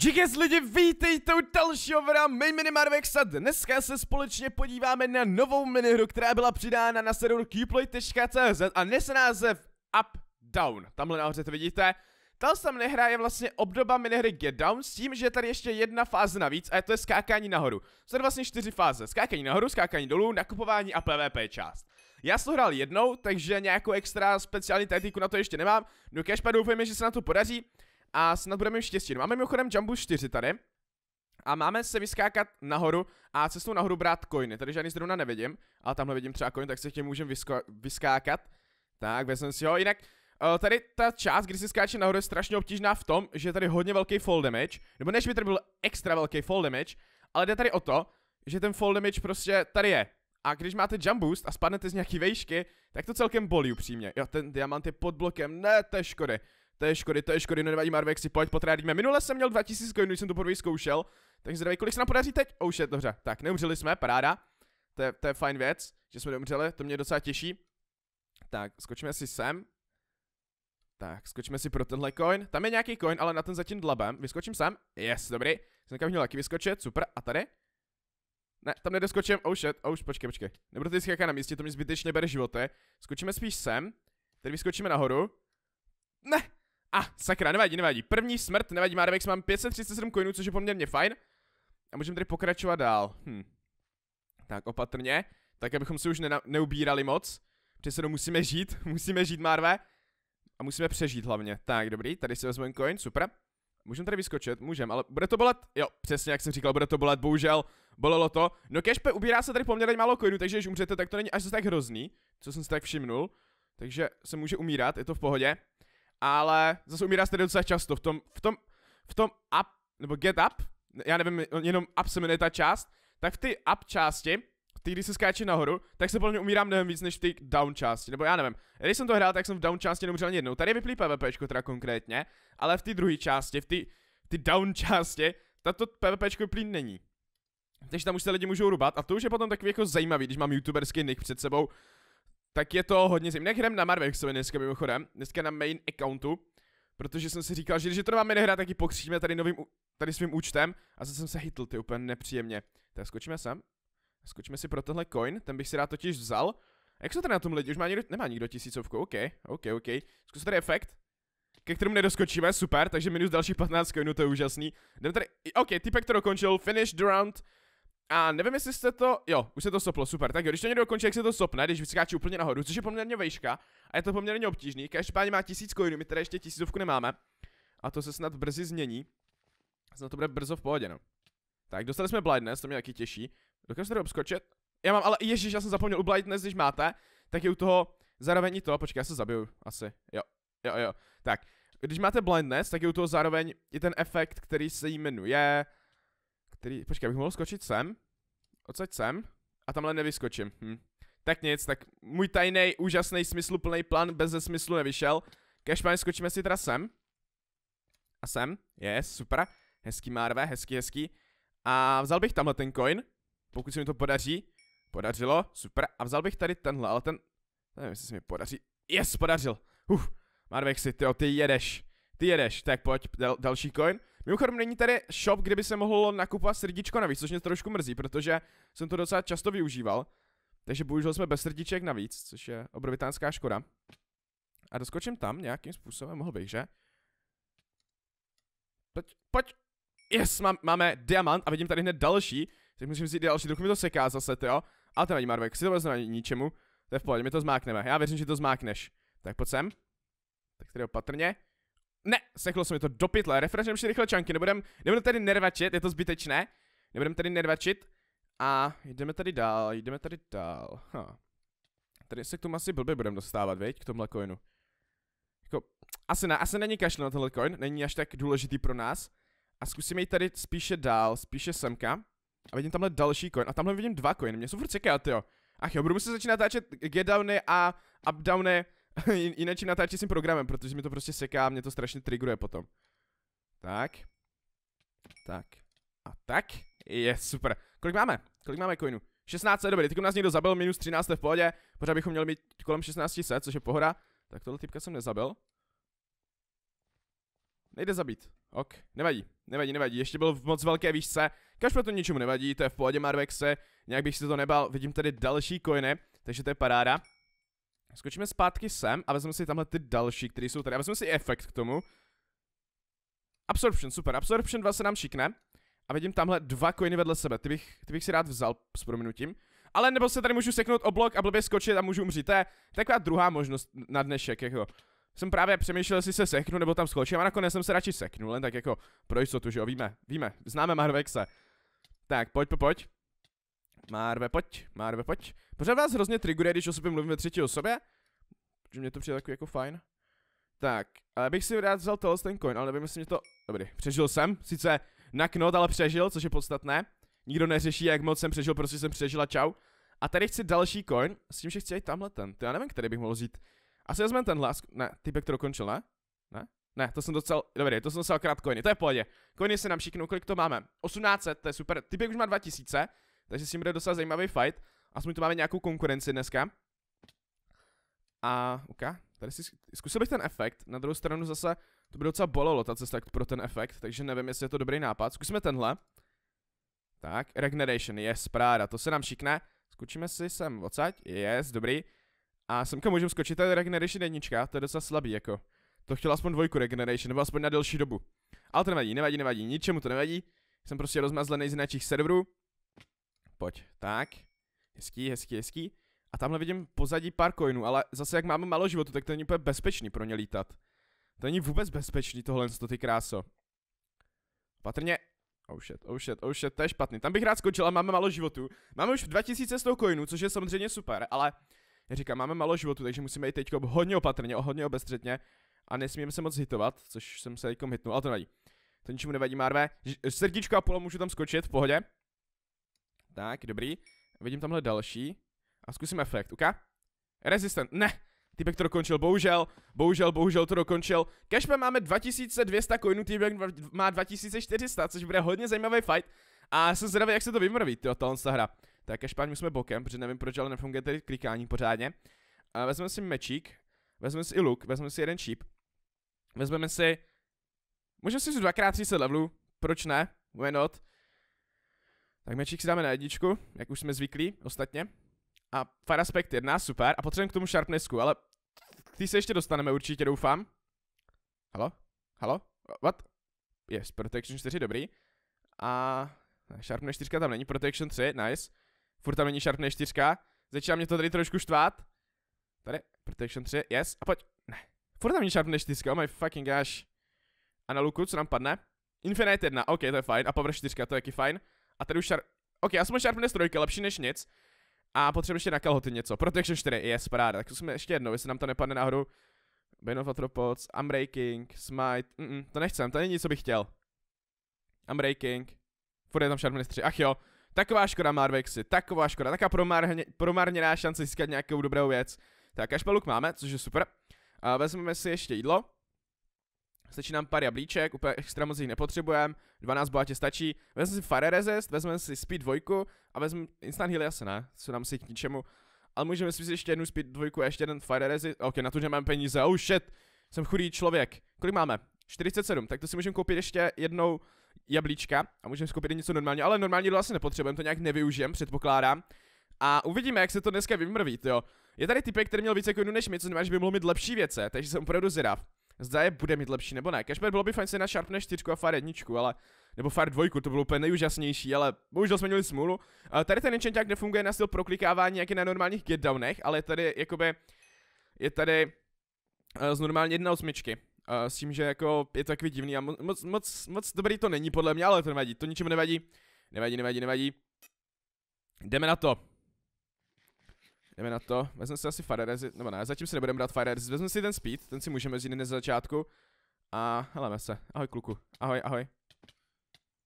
Díky lidi, vítejte u dalšího videa Mej Marvex a dneska se společně podíváme na novou minihru, která byla přidána na serveru Keyplay.cz a nese název Up Down. Tamhle nahoře to vidíte. Tahle tam nehra je vlastně obdoba minihry Get Down s tím, že je tady ještě jedna fáze navíc a to je skákání nahoru. Jsou to vlastně čtyři fáze. Skákání nahoru, skákání dolů, nakupování a PvP část. Já jsem to hrál jednou, takže nějakou extra speciální taktiku na to ještě nemám. no Cashpa doufejme, že se na to podaří a snad budeme mít štěstí. Máme mimochodem Jumbo 4 tady. A máme se vyskákat nahoru a cestou nahoru brát coiny. Tady žádný zrovna nevidím, ale tamhle vidím třeba coin, tak se tím těm můžeme vyskákat. Tak, vezmeme si ho. Jinak eh, tady ta část, kdy se skáče nahoru, je strašně obtížná v tom, že je tady hodně velký fall damage, nebo než by tady byl extra velký fall damage, ale jde tady o to, že ten fall damage prostě tady je. A když máte jump boost a spadnete z nějaký vejšky, tak to celkem bolí upřímně. Jo, ten diamant je pod blokem, ne, to je škody. To je škody, to je škody, no nevadí Marvek, si pojď potrádíme. Minule jsem měl 2000 coinů, když jsem to poprvé zkoušel, takže zdraví, kolik se nám podaří teď? Oh shit, dobře, tak neumřeli jsme, paráda. To je, to je fajn věc, že jsme neumřeli, to mě docela těší. Tak, skočíme si sem. Tak, skočíme si pro tenhle coin. Tam je nějaký coin, ale na ten zatím dlabem. Vyskočím sem. Yes, dobrý. Jsem kam měl taky vyskočit, super. A tady? Ne, tam nedoskočím, oh shit, oh už počkej, počkej. Nebudu ty skákat na místě, to mi zbytečně bere životy. Skočíme spíš sem, tady vyskočíme nahoru. Ne, a, ah, sakra, nevadí, nevadí. První smrt, nevadí, Marvex, mám 537 coinů, což je poměrně fajn. A můžeme tady pokračovat dál. Hm. Tak opatrně, tak abychom si už ne neubírali moc. Přesně musíme žít, musíme žít, Marve. A musíme přežít hlavně. Tak, dobrý, tady si vezmu coin, super. Můžeme tady vyskočit, můžem, ale bude to bolet? Jo, přesně jak jsem říkal, bude to bolet, bohužel, bolelo to. No cashpe ubírá se tady poměrně málo coinů, takže když umřete, tak to není až tak hrozný, co jsem si tak všimnul. Takže se může umírat, je to v pohodě ale zase umírá tady docela často. V tom, v tom, v tom up, nebo get up, já nevím, jenom up se jmenuje ta část, tak v té up části, ty, když se skáče nahoru, tak se podle mě umírám mnohem víc než v ty down části, nebo já nevím. Když jsem to hrál, tak jsem v down části nemůžel ani jednou. Tady vyplý PvP teda konkrétně, ale v té druhé části, v té ty down části, tato PvP plín není. Takže tam už se lidi můžou rubat a to už je potom takový jako zajímavý, když mám youtuberský nick před sebou tak je to hodně zajímavé. Jinak hrám na Marvexovi dneska mimochodem, dneska na main accountu, protože jsem si říkal, že když to máme nehrát, tak ji pokříme tady novým, tady svým účtem a zase jsem se hitl, ty úplně nepříjemně. Tak skočíme sem, skočíme si pro tenhle coin, ten bych si rád totiž vzal. A jak se tady na tom lidi, už má někdo, nemá nikdo tisícovku, OK, OK, OK. Zkus tady efekt, ke kterému nedoskočíme, super, takže minus další 15 coinů, to je úžasný. Jdeme tady, OK, typek to dokončil, finish the round, a nevím, jestli jste to. Jo, už se to soplo, super. Tak jo, když to někdo dokončí, jak se to sopne, když vyskáčí úplně nahoru, což je poměrně vejška a je to poměrně obtížný. Každopádně má tisíc koinů, my tady ještě tisícovku nemáme. A to se snad brzy změní. Snad to bude brzo v pohodě, no. Tak, dostali jsme blindness, to mě taky těší. Dokážu tady obskočit? Já mám, ale ježíš, já jsem zapomněl, u blindness, když máte, tak je u toho zároveň i to, počkej, já se zabiju, asi. Jo, jo, jo. Tak, když máte blindness, tak je u toho zároveň i ten efekt, který se jmenuje. Který, počkej, abych mohl skočit sem odsaď sem a tamhle nevyskočím. Hm. Tak nic, tak můj tajný, úžasný, smysluplný plán bez smyslu nevyšel. Každopádně skočíme si teda sem. A sem, je, yes, super. Hezký márve, hezký, hezký. A vzal bych tamhle ten coin, pokud se mi to podaří. Podařilo, super. A vzal bych tady tenhle, ale ten, nevím, jestli se mi podaří. Yes, podařil. Uf, Marvek si, tyjo, ty jedeš. Ty jedeš, tak pojď, dal, další coin. Mimochodem není tady shop, kde by se mohlo nakupovat srdíčko navíc, což mě trošku mrzí, protože jsem to docela často využíval. Takže bohužel jsme bez srdíček navíc, což je obrovitánská škoda. A doskočím tam nějakým způsobem, mohl bych, že? Pojď, pojď! Yes, má, máme diamant a vidím tady hned další. Tak musím si další, trochu mi to seká zase, jo. Ale to není Marvek, si to vezmu, nevadí ničemu. To je v pohodě, my to zmákneme. Já věřím, že to zmákneš. Tak pojď sem. Tak tady opatrně. Ne, seklo se mi to do pytle, Refreshujeme si rychle čanky, nebudem, nebudem tady nervačit, je to zbytečné, nebudem tady nervačit a jdeme tady dál, jdeme tady dál, huh. Tady se k tomu asi blbě budeme dostávat, veď? k tomhle coinu. Jako, asi, na, asi není kašle na tenhle coin, není až tak důležitý pro nás. A zkusíme jít tady spíše dál, spíše semka. A vidím tamhle další coin. A tamhle vidím dva coiny. Mě jsou furt ciká, jo. Ach jo, budu muset začít natáčet get downy a up downy Jinak natáčí s tím programem, protože mi to prostě seká, a mě to strašně triggeruje potom. Tak. Tak. A tak. Je super. Kolik máme? Kolik máme coinů? 16, dobrý, teď nás někdo zabil, minus 13 v pohodě, pořád bychom měli mít kolem 16 set, což je pohoda. Tak tohle typka jsem nezabil. Nejde zabít. Ok, nevadí, nevadí, nevadí, ještě byl v moc velké výšce. Kašpro to ničemu nevadí, to je v pohodě Marvexe, nějak bych si to nebal, vidím tady další koiny, takže to je paráda. Skočíme zpátky sem a vezmeme si tamhle ty další, které jsou tady. A vezmeme si efekt k tomu. Absorption, super. Absorption 2 se nám šikne. A vidím tamhle dva coiny vedle sebe. Ty bych, ty bych si rád vzal s prominutím. Ale nebo se tady můžu seknout oblok, a blbě skočit a můžu umřít. To je taková druhá možnost na dnešek, jako. Jsem právě přemýšlel, jestli se seknu nebo tam skočím a nakonec jsem se radši seknul, jen tak jako pro jistotu, že jo, víme, víme, známe Marvexe. Tak, pojď, pojď, pojď. Marve, pojď, Marve, pojď. Pořád vás hrozně triguje, když o sobě mluvím ve třetí osobě, že mě to přijde takový jako fajn. Tak, ale bych si rád vzal tohle ten coin, ale nevím, jestli mě to... Dobrý, přežil jsem, sice naknot, ale přežil, což je podstatné. Nikdo neřeší, jak moc jsem přežil, prostě jsem přežil a čau. A tady chci další coin, s tím, že chci i tamhle ten. To já nevím, který bych mohl vzít. Asi vezmeme hlas. ne, bych to dokončil, ne? Ne? Ne, to jsem docela, dobrý, to jsem docela krát coiny, to je v pohodě. Coiny se nám šiknou, kolik to máme? 1800, to je super, Ty už má 2000, takže s tím bude docela zajímavý fight. Aspoň to máme nějakou konkurenci dneska. A, OK, tady si zkusil bych ten efekt, na druhou stranu zase to by docela bolelo ta cesta pro ten efekt, takže nevím, jestli je to dobrý nápad. Zkusíme tenhle. Tak, Regeneration, je yes, práda, to se nám šikne. Skočíme si sem odsaď, yes, dobrý. A semka můžeme skočit, tady Regeneration jednička, to je docela slabý, jako. To chtěl aspoň dvojku Regeneration, nebo aspoň na delší dobu. Ale to nevadí, nevadí, nevadí, ničemu to nevadí. Jsem prostě rozmazlený z jiných serverů. Pojď, tak. Hezký, hezký, hezký. A tamhle vidím pozadí pár coinů, ale zase jak máme malo životu, tak to není úplně bezpečný pro ně lítat. To není vůbec bezpečný tohle, to ty kráso. Patrně... Oh shit, oh shit, oh shit, to je špatný. Tam bych rád skočil, ale máme malo životu. Máme už 2100 coinů, což je samozřejmě super, ale... Já říkám, máme malo životu, takže musíme jít teď hodně opatrně, hodně obezřetně. A nesmíme se moc hitovat, což jsem se jako hitnul, ale to nevadí. To ničemu nevadí, Marve. Srdíčko a polo můžu tam skočit, v pohodě. Tak, dobrý vidím tamhle další a zkusím efekt, uka? Resistant, ne! Týpek to dokončil, bohužel, bohužel, bohužel to dokončil. Cashman máme 2200 coinů, týpek má 2400, což bude hodně zajímavý fight. A jsem zvědavý, jak se to vymrví, tyjo, tahle hra. Tak Cashman musíme bokem, protože nevím proč, ale nefunguje tady klikání pořádně. A vezmeme si mečík, vezmeme si i luk, vezmeme si jeden chip. Vezmeme si... Můžeme si dvakrát 30 levelů, proč ne? Why not? Tak mečík si dáme na jedničku, jak už jsme zvyklí, ostatně. A Fire Aspect 1, super. A potřebujeme k tomu Sharpnessku, ale ty se ještě dostaneme určitě, doufám. Halo? Halo? What? Yes, Protection 4, dobrý. A Sharpness 4 tam není, Protection 3, nice. Furt tam není Sharpness 4, začíná mě to tady trošku štvát. Tady, Protection 3, yes, a pojď. Ne, furt tam není Sharpness 4, oh my fucking gosh. A na luku, co nám padne? Infinite 1, ok, to je fajn, a Power 4, to je taky fajn. A tady už šar... OK, já jsem Sharpness 3, lepší než nic. A potřebujeme ještě na kalhoty něco. Protection 4, je yes, paráda. Tak jsme ještě jednou, jestli nám to nepadne nahoru, Bane of Atropods, Unbreaking, Smite. Mm-mm, to nechcem, to není nic, co bych chtěl. Unbreaking. Furt je tam Sharpness 3, ach jo. Taková škoda Marvexy, taková škoda, taková promárně, promarněná šance získat nějakou dobrou věc. Tak, až máme, což je super. A vezmeme si ještě jídlo stačí nám pár jablíček, úplně extra moc jich nepotřebujeme, 12 bohatě stačí, vezmeme si Fire Resist, vezmeme si Speed 2 a vezmeme Instant Heal, asi ne, co nám si k ničemu, ale můžeme si vzít ještě jednu Speed 2 a ještě jeden Fire Resist, ok, na to mám peníze, oh shit, jsem chudý člověk, kolik máme? 47, tak to si můžeme koupit ještě jednou jablíčka a můžeme si koupit něco normálně, ale normálně to asi nepotřebujeme, to nějak nevyužijeme, předpokládám. A uvidíme, jak se to dneska vymrví, jo. Je tady typek, který měl více jako coinů než my, co znamená, že by mohl mít lepší věce, takže jsem opravdu zvědav zda je bude mít lepší nebo ne. Cashmere bylo by fajn se na Sharpne 4 a Fire 1, ale nebo Fire 2, to bylo úplně nejúžasnější, ale bohužel jsme měli smůlu. A tady ten enchanták nefunguje na styl proklikávání, jak je na normálních getdownech, ale je tady jakoby, je tady eh, z normálně jedna osmičky. s tím, že jako je to takový divný a moc, moc, moc dobrý to není podle mě, ale to nevadí, to ničemu nevadí. Nevadí, nevadí, nevadí. Jdeme na to. Jdeme na to. Vezmu si asi Fire Resist, nebo ne, zatím si nebudeme brát Fire Resist. Vezmu si ten Speed, ten si můžeme vzít na začátku. A heleme se. Ahoj kluku. Ahoj, ahoj.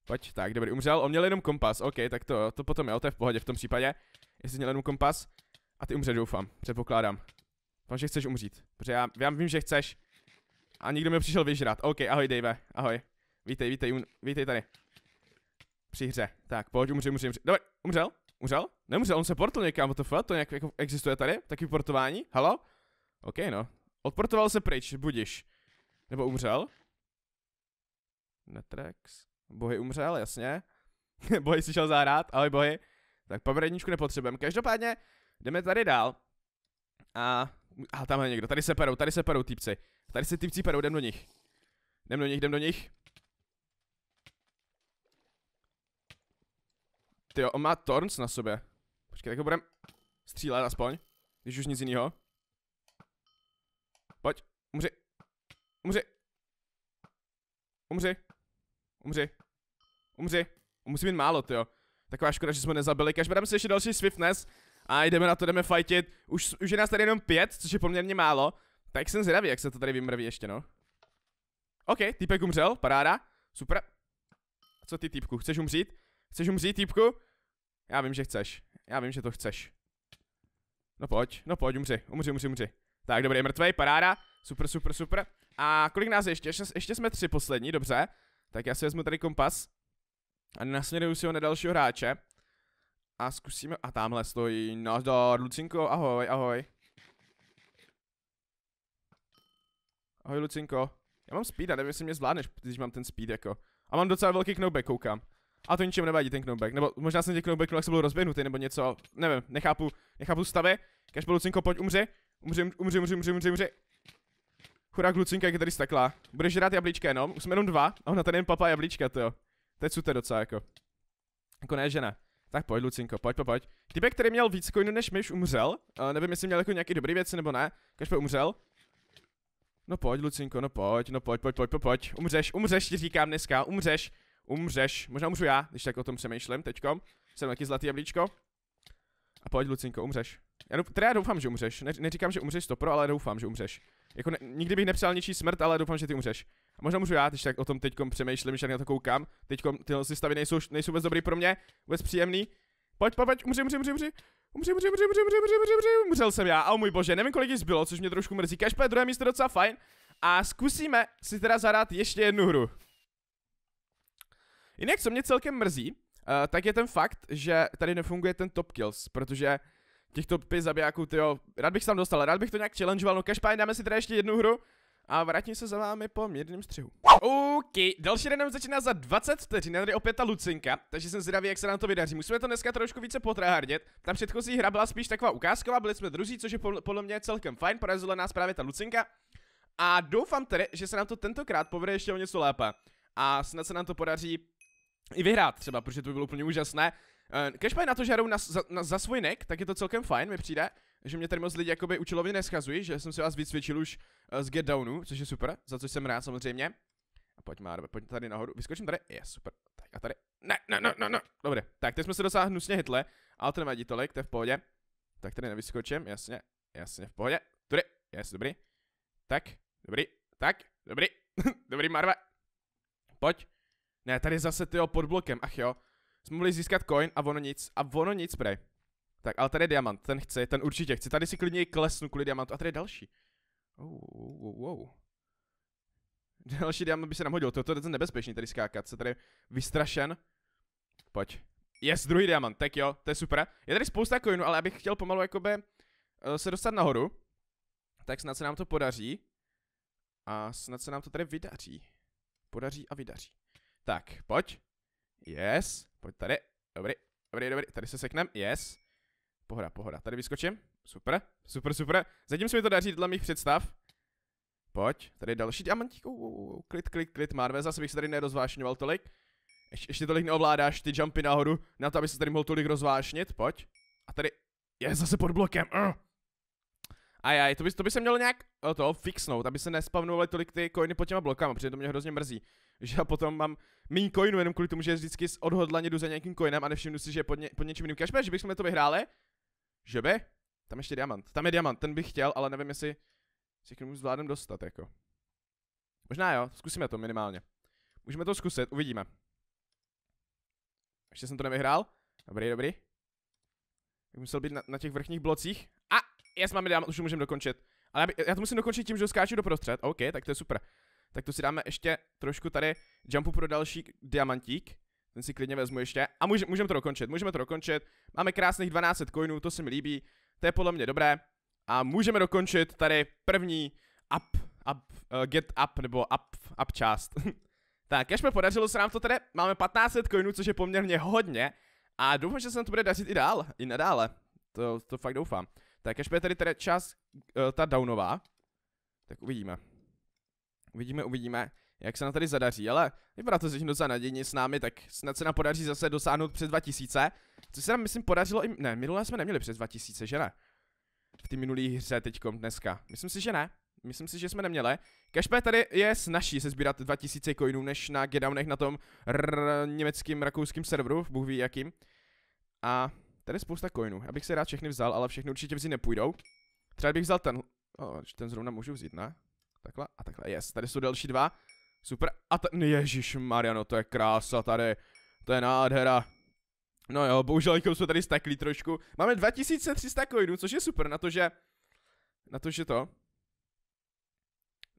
Pojď, tak, dobrý, umřel, on měl jenom kompas, ok, tak to, to potom jo, to je v pohodě v tom případě. Jestli měl jenom kompas, a ty umře, doufám, předpokládám. Doufám, že chceš umřít, protože já, já vím, že chceš. A nikdo mi přišel vyžrat, ok, ahoj Dave, ahoj. Vítej, vítej, vítej tady. Při hře, tak pojď, umři, umři, umři. Dobrý, umřel, Umřel? Nemůžel, on se portl někam, to to nějak jako existuje tady? Taky portování? Halo? OK, no. Odportoval se pryč, budiš. Nebo umřel? Netrex. Bohy umřel, jasně. bohy si šel zahrát, ale bohy. Tak pameredničku nepotřebujeme. Každopádně jdeme tady dál. A, a tam je někdo, tady se perou, tady se perou týpci. Tady se týpci perou, jdem do nich. Jdem do nich, jdem do nich. Ty on má Torns na sobě. Počkej, tak ho budem střílet aspoň. Když už nic jiného. Pojď, umři. Umři. Umři. Umři. Umři. Musí být málo, jo. Taková škoda, že jsme nezabili. Kaž bereme si ještě další Swiftness. A jdeme na to, jdeme fightit. Už, už je nás tady jenom pět, což je poměrně málo. Tak jsem zvědavý, jak se to tady vymrví ještě, no. OK, týpek umřel, paráda. Super. A co ty týpku, chceš umřít? Chceš umřít, týpku? Já vím, že chceš. Já vím, že to chceš. No pojď, no pojď, umři, umři, umři, umři. Tak, dobrý, mrtvej, paráda. Super, super, super. A kolik nás je ještě? Ještě, jsme tři poslední, dobře. Tak já si vezmu tady kompas. A nasměruju si ho na dalšího hráče. A zkusíme... A tamhle stojí. Nazdar, Lucinko, ahoj, ahoj. Ahoj, Lucinko. Já mám speed a nevím, jestli mě zvládneš, když mám ten speed jako. A mám docela velký knoubek koukám. A to ničem nevadí ten Knobek, nebo možná jsem tě Knobek, jak se byl rozběhnutý nebo něco, nevím, nechápu, nechápu stavy. Kaž Lucinko, pojď umře, umře, umře, umře, umře, umře, umře. Chudák Lucinka, jak je tady stakla. Budeš žrát jablíčka jenom, už jsme jenom dva, a ona tady jen papá jablíčka, to jo. To je cuté docela jako. Jako ne, že ne. Tak pojď, Lucinko, pojď, pojď, pojď. Typek, který měl víc coinů než myš, umřel. Uh, nevím, jestli měl jako nějaký dobrý věci nebo ne. Každopádně umřel. No pojď, Lucinko, no pojď, no pojď, pojď, pojď, pojď, pojď. Umřeš, umřeš, ti říkám dneska, umřeš umřeš. Možná umřu já, když tak o tom přemýšlím teďko. Jsem taky zlatý jablíčko. A pojď, Lucinko, umřeš. Já, teda já doufám, že umřeš. Ne, neříkám, že umřeš stopro, ale doufám, že umřeš. Jako ne, nikdy bych nepřál ničí smrt, ale doufám, že ty umřeš. A možná můžu já, když tak o tom teď přemýšlím, že na to koukám. Teď tyhle si stavy nejsou, nejsou vůbec dobrý pro mě, vůbec příjemný. Pojď, pojď, umři, umři, umři, umři. Umři, umři, umři, umři, umři, umři, umři, umři, umřel jsem já. A oh, můj bože, nevím kolik jich zbylo, což mě trošku mrzí. Každopádně druhé místo docela fajn. A zkusíme si teda zadat ještě jednu hru. Jinak, co mě celkem mrzí, uh, tak je ten fakt, že tady nefunguje ten top kills, protože těchto pět zabijáků, jo, rád bych se tam dostal, rád bych to nějak challengeoval, no každopádně dáme si teda ještě jednu hru a vrátím se za vámi po mírném střihu. OK, další den začíná za 20 vteřin, tady opět ta Lucinka, takže jsem zvědavý, jak se nám to vydaří. Musíme to dneska trošku více potrahardit. Ta předchozí hra byla spíš taková ukázková, byli jsme druzí, což je podle mě celkem fajn, porazila nás právě ta Lucinka. A doufám tedy, že se nám to tentokrát povede ještě o něco lépe. A snad se nám to podaří i vyhrát třeba, protože to by bylo úplně úžasné. Uh, na to, že hrajou na, za, na, za svůj nek, tak je to celkem fajn, mi přijde, že mě tady moc lidi jakoby učilovně neschazují, že jsem si vás vycvičil už eh, z Get Downu, což je super, za což jsem rád samozřejmě. A pojď Marve, pojď tady nahoru, vyskočím tady, je super, tak a tady, ne, ne, ne, ne, ne, Dobře. tak teď jsme se dosáhli hnusně hitle, ale to nevadí tolik, to je v pohodě. Tak tady nevyskočím, jasně, jasně, v pohodě, tady, jasně, dobrý, tak, dobrý, tak, dobrý, dobrý Marve, pojď, ne, tady zase ty pod blokem, ach jo. Jsme mohli získat coin a ono nic, a ono nic, prej. Tak, ale tady je diamant, ten chci, ten určitě chci. Tady si klidně klesnu kvůli diamantu. A tady je další. Oh, oh, oh, oh. Další diamant by se nám hodil, to, to je ten nebezpečný tady skákat, se tady vystrašen. Pojď. Yes, druhý diamant, tak jo, to je super. Je tady spousta coinů, ale abych chtěl pomalu jakoby uh, se dostat nahoru. Tak snad se nám to podaří. A snad se nám to tady vydaří. Podaří a vydaří. Tak, pojď. Yes. Pojď tady. Dobrý, dobrý, dobrý. Tady se seknem. Yes. Pohoda, pohoda. Tady vyskočím. Super, super, super. Zatím se mi to daří dle mých představ. Pojď, tady je další diamantík. klid, klid, klid, Marve. Zase bych se tady nerozvášňoval tolik. Ještě, ještě tolik neovládáš ty jumpy nahoru, na to, aby se tady mohl tolik rozvášnit. Pojď. A tady je zase pod blokem. Uh. A já, to by, to by se mělo nějak to fixnout, aby se nespavnovaly tolik ty coiny pod těma blokama, protože to mě hrozně mrzí. Že já potom mám méně coinů jenom kvůli tomu, že vždycky odhodlaně jdu za nějakým coinem a nevšimnu si, že pod, ně, pod něčím jiným cashback, že bychom to vyhráli. Že by? Tam ještě diamant. Tam je diamant, ten bych chtěl, ale nevím, jestli si k němu zvládnem dostat, jako. Možná jo, zkusíme to minimálně. Můžeme to zkusit, uvidíme. Ještě jsem to nevyhrál. Dobrý, dobrý. Musel být na, na těch vrchních blocích s vámi dám, už můžeme dokončit. Ale já, by, já to musím dokončit tím, že ho skáču do OK, tak to je super. Tak to si dáme ještě trošku tady jumpu pro další diamantík. Ten si klidně vezmu ještě. A může, můžeme to dokončit, můžeme to dokončit. Máme krásných 12 coinů, to se mi líbí. To je podle mě dobré. A můžeme dokončit tady první up, up, uh, get up, nebo up, up část. tak, až mi podařilo se nám to tady, máme 15 coinů, což je poměrně hodně. A doufám, že se nám to bude dařit i dál, i nadále. To, to fakt doufám. Tak až bude tady teda čas uh, ta downová, tak uvidíme. Uvidíme, uvidíme, jak se nám tady zadaří, ale vypadá to všechno docela nadějně s námi, tak snad se nám podaří zase dosáhnout přes 2000, Co se nám, myslím, podařilo i... Ne, minulé jsme neměli přes 2000, že ne? V té minulé hře teďkom dneska. Myslím si, že ne. Myslím si, že jsme neměli. Cashpay tady je snažší se sbírat 2000 coinů, než na Gedownech na tom německým, rakouským serveru, Bůh ví jakým. A Tady je spousta coinů. Abych se rád všechny vzal, ale všechny určitě vzít nepůjdou. Třeba bych vzal ten. Oh, ten zrovna můžu vzít, ne? Takhle a takhle. Yes, tady jsou další dva. Super. A ten. No Ježíš Mariano, to je krása tady. To je nádhera. No jo, bohužel jako jsme tady stekli trošku. Máme 2300 coinů, což je super, na to, že... Na to, že to...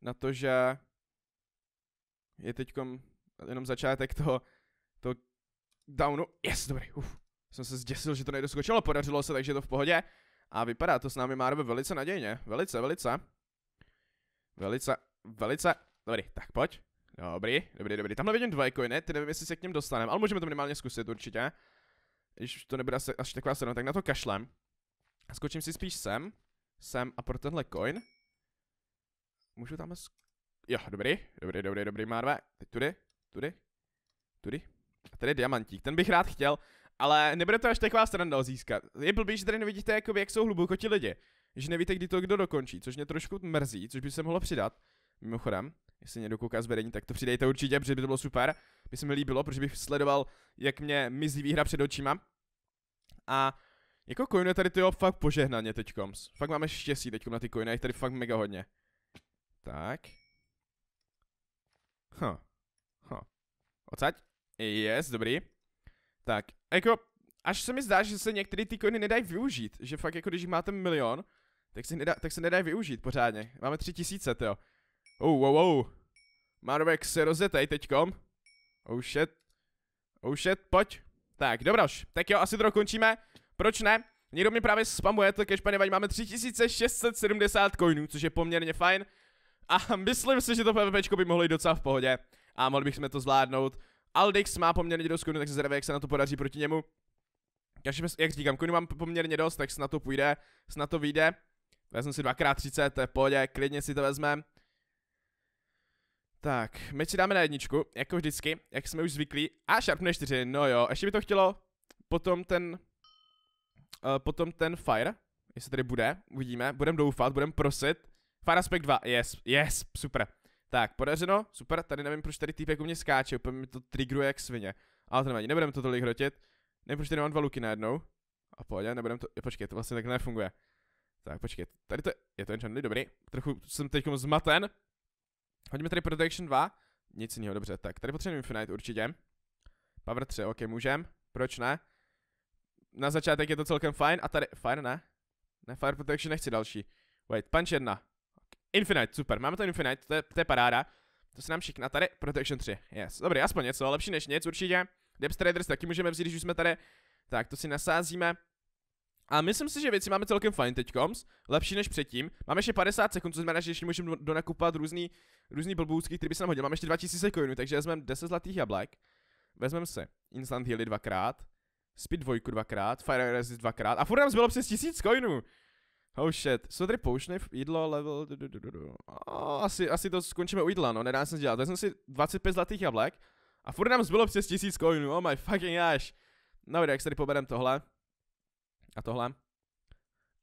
Na to, že... Je teďkom jenom začátek toho... To downu. Yes, dobrý, uf jsem se zděsil, že to nejde skočit, ale podařilo se, takže je to v pohodě. A vypadá to s námi Marve velice nadějně. Velice, velice. Velice, velice. Dobrý, tak pojď. Dobrý, dobrý, dobrý. Tamhle vidím dvojkojny, ty nevím, jestli se k ním dostaneme, ale můžeme to minimálně zkusit určitě. Když to nebude asi, až taková sedm, tak na to kašlem. Skočím si spíš sem. Sem a pro tenhle coin. Můžu tam sk... Jo, dobrý, dobrý, dobrý, dobrý, Marve. Teď tudy, tudy, tudy. A tady je diamantík, ten bych rád chtěl. Ale nebude to až taková sranda získat. Je blbý, že tady nevidíte, jakoby, jak jsou hluboko ti lidi. Že nevíte, kdy to kdo dokončí, což mě trošku mrzí, což by se mohlo přidat. Mimochodem, jestli někdo kouká zvedení, tak to přidejte určitě, protože by to bylo super. By se mi líbilo, protože bych sledoval, jak mě mizí výhra před očima. A jako coinuje tady ty fakt požehnaně teďkom. Fakt máme štěstí teďkom na ty coiny, je tady fakt mega hodně. Tak. Huh. Huh. Odsaď? Yes, dobrý. Tak, jako, až se mi zdá, že se některé ty coiny nedají využít, že fakt jako když máte milion, tak se, nedá, tak se nedají využít pořádně. Máme tři tisíce, jo. Oh, wow, wow. Marvek se rozjetej teďkom. Oh shit. Oh shit, pojď. Tak, dobroš. Tak jo, asi to končíme. Proč ne? Někdo mi právě spamuje, to cashpanevání máme 3670 coinů, což je poměrně fajn. A myslím si, že to PvPčko by mohlo jít docela v pohodě. A mohli bychom to zvládnout. Aldix má poměrně dost coinů, tak se zdravé, jak se na to podaří proti němu. Takže, jak říkám, coinů mám poměrně dost, tak snad to půjde, snad to vyjde. Vezmu si 2x30, to je v pohodě, klidně si to vezmeme. Tak, my si dáme na jedničku, jako vždycky, jak jsme už zvyklí. A sharpne 4, no jo, ještě by to chtělo potom ten, uh, potom ten fire, jestli tady bude, uvidíme, budem doufat, budem prosit. Fire aspect 2, yes, yes, super. Tak, podařeno, super, tady nevím, proč tady týpek u mě skáče, úplně mi to trigruje jak svině. Ale to nevadí, nebudeme to tolik hrotit. Nevím, proč tady mám dva luky najednou. A pojď, nebudeme to, je, počkej, to vlastně tak nefunguje. Tak, počkej, tady to, je to enchantly, dobrý. Trochu jsem teď zmaten. Hodíme tady protection 2. Nic jiného, dobře, tak tady potřebujeme infinite určitě. Power 3, ok, můžem, proč ne? Na začátek je to celkem fajn a tady, fajn ne? Ne, fire protection nechci další. Wait, punch 1. Infinite, super, máme to Infinite, to je, to je paráda. To se nám šikna tady, Protection 3, yes. Dobrý, aspoň něco, lepší než nic určitě. Depth Traders taky můžeme vzít, když už jsme tady. Tak, to si nasázíme. A myslím si, že věci máme celkem fajn teďkoms, lepší než předtím. Máme ještě 50 sekund, což znamená, že ještě můžeme donakupovat různý, různý blbůzky, který by se nám hodil. Máme ještě 2000 coinů, takže vezmeme 10 zlatých jablek. Vezmeme se Instant Healy dvakrát, Speed 2 dvakrát, Fire Resist dvakrát a furt nám zbylo přes 1000 coinů. Oh shit, jsou tady v jídlo, level, du, du, du, du. Oh, asi, asi to skončíme u jídla, no, nedá se dělat, To jsem si 25 zlatých jablek a furt nám zbylo přes 1000 coinů, oh my fucking gosh. No, jak se tady poberem tohle a tohle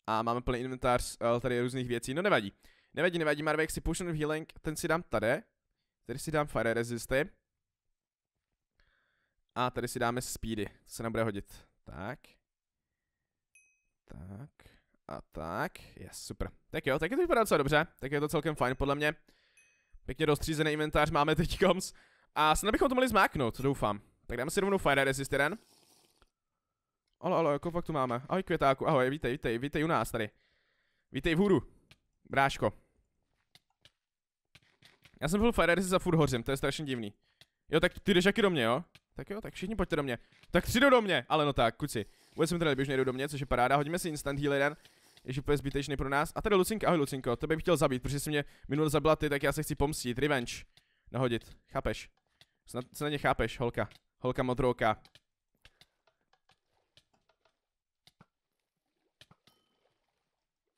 a máme plný inventář eh, tady různých věcí, no nevadí. Nevadí, nevadí, Marvek si potion of healing, ten si dám tady, tady si dám fire resisty a tady si dáme speedy, to se nám bude hodit, tak. Tak a tak, je super. Tak jo, tak je to vypadá docela dobře, tak je to celkem fajn podle mě. Pěkně dostřízený inventář máme teď koms. A snad bychom to mohli zmáknout, doufám. Tak dáme si rovnou Fire Resistor. Ale, ale, jako fakt tu máme. Ahoj květáku, ahoj, vítej, vítej, vítej u nás tady. Vítej v hůru, bráško. Já jsem byl Fire Resistor a furt hořím, to je strašně divný. Jo, tak ty jdeš jaký do mě, jo? Tak jo, tak všichni pojďte do mě. Tak tři do mě, ale no tak, kuci. Vůbec jsem tady běžně do mě, což je paráda, hodíme si instant healer, Ježi, to je zbytečný pro nás. A tady Lucinka, ahoj Lucinko, tebe bych chtěl zabít, protože jsi mě minule zabila ty, tak já se chci pomstit, revenge. Nahodit, chápeš? Snad, na ně chápeš, holka. Holka modrouka.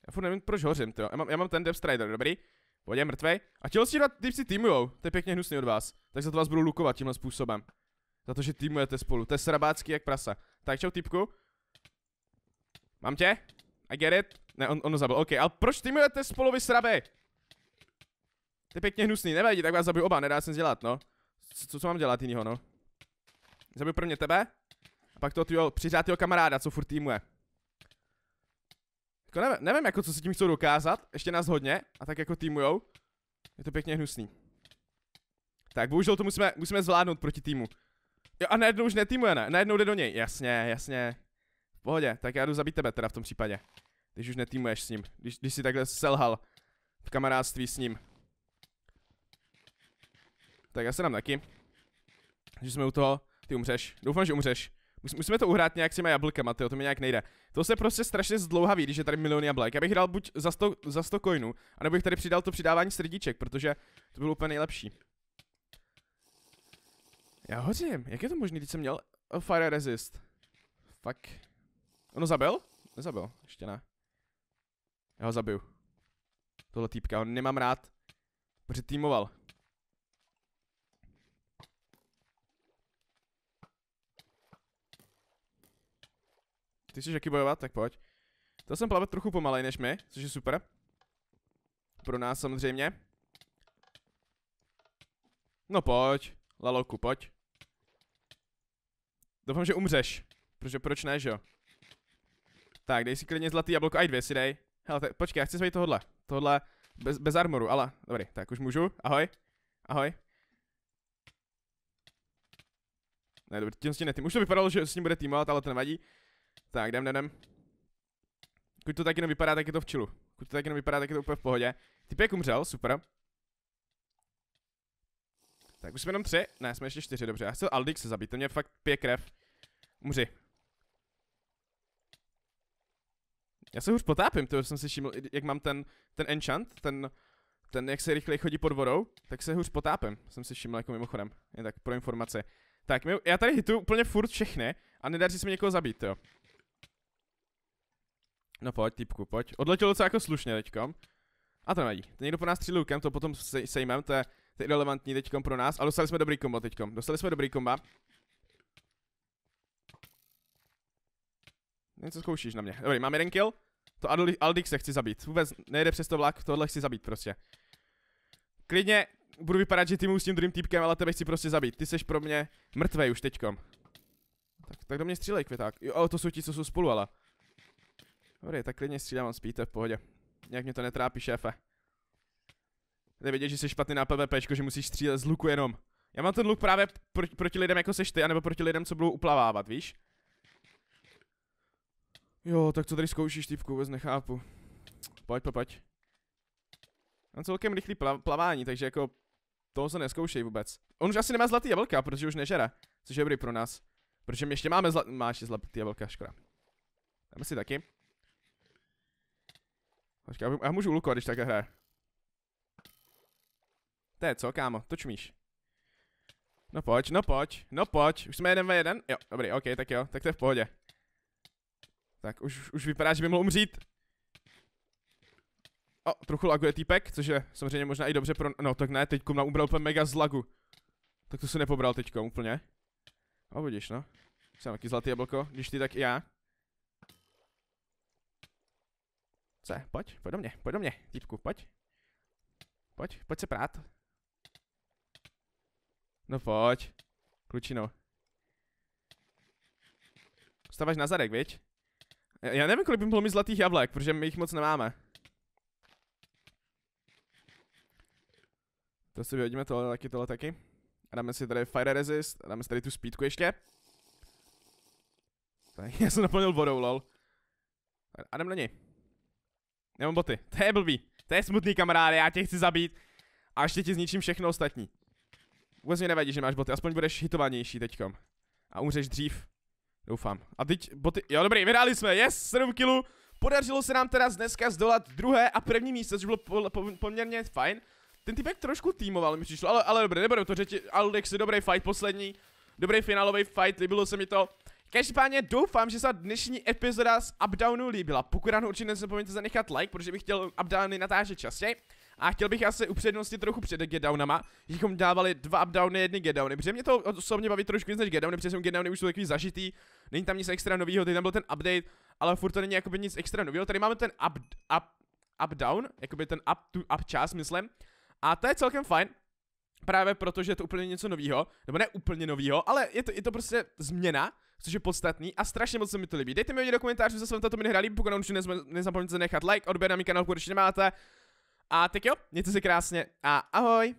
Já furt nevím, proč hořím, to. Já mám, já mám ten Death Strider, dobrý? Pojď, mrtvej. A chtěl si dát tipsy týmujou, to je pěkně hnusný od vás. Tak za to vás budu lukovat tímhle způsobem. Za to, že týmujete spolu. To je srabácký jak prasa. Tak čau, typku. Mám tě? I get it. Ne, on, ono zabil, OK, ale proč milujete spolu vy srabe? To pěkně hnusný, nevadí, tak vás zabiju oba, nedá se nic dělat, no. Co, co mám dělat jinýho, no? Zabiju prvně tebe, a pak toho tvýho přiřátýho kamaráda, co furt týmuje. Jako nevím, nevím, jako co si tím chcou dokázat, ještě nás hodně, a tak jako týmujou. Je to pěkně hnusný. Tak bohužel to musíme, musíme zvládnout proti týmu. Jo a najednou už netýmuje, ne? Najednou jde do něj, jasně, jasně pohodě, tak já jdu zabít tebe teda v tom případě. Když už netýmuješ s ním, když, když si takhle selhal v kamarádství s ním. Tak já se dám taky. Že jsme u toho, ty umřeš, doufám, že umřeš. Mus, musíme to uhrát nějak s těma jablkama, tyjo, to mi nějak nejde. To se prostě strašně zdlouhavý, když je tady milion jablek. Já bych dal buď za 100, za 100 coinů, anebo bych tady přidal to přidávání srdíček, protože to bylo úplně nejlepší. Já hodím, jak je to možný, když jsem měl fire resist? Fuck ho zabil? Nezabil, ještě ne. Já ho zabiju. Tohle týpka, on nemám rád. Protože týmoval. Ty jsi jaký bojovat? Tak pojď. To jsem plavat trochu pomalej než my, což je super. Pro nás samozřejmě. No pojď, Laloku, pojď. Doufám, že umřeš. Protože proč ne, že jo? Tak, dej si klidně zlatý jablko, aj dvě si dej. Hele, te, počkej, já chci svej tohle. Tohle bez, bez armoru, ale dobrý, tak už můžu. Ahoj. Ahoj. Ne, dobrý, tím s tím netým. Už to vypadalo, že s ním bude týmovat, ale to nevadí. Tak, jdem, jdem, jdem. Kud to taky nevypadá, tak je to v čilu. Kud to taky nevypadá, tak je to úplně v pohodě. Typek umřel, super. Tak už jsme jenom tři, ne, jsme ještě čtyři, dobře. Já chci Aldix se zabít, to mě fakt pije krev. Umři. Já se už potápím, to jsem si všiml, jak mám ten, ten enchant, ten, ten, jak se rychleji chodí pod vodou, tak se hůř potápím, jsem si všiml jako mimochodem, jen tak pro informace. Tak, my, já tady hitu úplně furt všechny a nedaří se mi někoho zabít, jo. No pojď, typku, pojď. Odletělo docela jako slušně teďkom. A to nevadí. Někdo po nás střílil lukem, to potom sejmem, to je, to je relevantní teďkom pro nás, A dostali jsme dobrý kombo teďkom. Dostali jsme dobrý komba. Něco zkoušíš na mě. Dobrý, mám jeden kill. To Aldix se chci zabít. Vůbec nejde přes to vlak, tohle chci zabít prostě. Klidně budu vypadat, že ty s tím druhým týpkem, ale tebe chci prostě zabít. Ty seš pro mě mrtvý už teďkom. Tak, tak do mě střílej, květák. Jo, to jsou ti, co jsou spolu, ale. Dobrý, tak klidně střílám, on spíte, v pohodě. Nějak mě to netrápí, šéfe. Jde vidět, že jsi špatný na PvP, že musíš střílet z luku jenom. Já mám ten luk právě pro proti lidem, jako seš ty, anebo proti lidem, co budou uplavávat, víš? Jo, tak co tady zkoušíš, typku, vůbec nechápu. Pojď, pojď, pojď. Mám celkem rychlý plav plavání, takže jako toho se neskoušej vůbec. On už asi nemá zlatý jablka, protože už nežera, což je dobrý pro nás. Protože my ještě máme zla máš zlatý jablka, škoda. Dáme si taky. Počkej, já můžu ulukovat, když tak hraje. To je co, kámo, to čumíš. No pojď, no pojď, no pojď, už jsme jeden ve jeden, jo, dobrý, ok, tak jo, tak to je v pohodě. Tak už, už vypadá, že by mohl umřít. O, trochu laguje týpek, což je samozřejmě možná i dobře pro... No tak ne, teď nám umřel úplně mega z lagu. Tak to se nepobral teďkom úplně. A no, vidíš, no. Jsem taky zlatý jablko, když ty, tak i já. Co? Pojď, pojď do mě, pojď do mě, týpku, pojď. Pojď, pojď se prát. No pojď, klučino. Stavaš na zadek, viď? Já nevím, kolik by bylo mít zlatých jablek, protože my jich moc nemáme. To si vyhodíme, tohle taky, tohle taky. A dáme si tady fire resist, a dáme si tady tu speedku ještě. Tak, já jsem naplnil vodou, lol. A jdem na něj. Nemám boty, to je blbý. To je smutný kamaráde, já tě chci zabít. A ještě ti zničím všechno ostatní. Vůbec mi nevadí, že máš boty, aspoň budeš hitovanější teďkom. A umřeš dřív. Doufám. A teď boty... Jo, dobrý, vyhráli jsme, yes, 7 kilů. Podařilo se nám teda dneska zdolat druhé a první místo, což bylo po, po, poměrně fajn. Ten typek trošku týmoval mi přišlo, ale, ale dobré, nebudu to řečit. Alex, dobrý fight poslední. Dobrý finálový fight, líbilo se mi to. Každopádně doufám, že se dnešní epizoda z Updownu líbila. Pokud ano, určitě nezapomeňte zanechat like, protože bych chtěl Updowny natážet častěji. A chtěl bych asi upřednostnit trochu před getdownama, že bychom dávali dva updowny, jedny getdowny, protože mě to osobně baví trošku víc než getdowny, protože jsou getdowny už jsou takový zažitý, není tam nic extra nového, teď tam byl ten update, ale furt to není jakoby nic extra nového, tady máme ten up, up, up down, jakoby ten up, to up čas, myslím, a to je celkem fajn, právě protože je to úplně něco nového, nebo ne úplně nového, ale je to, je to prostě změna, což je podstatný a strašně moc se mi to líbí. Dejte mi vědět do komentářů, že se vám tato mini hra líbí, pokud vám určitě nezapomeňte nechat like, odběr na mý kanál, pokud ještě nemáte, a tak jo, mějte se krásně a ahoj!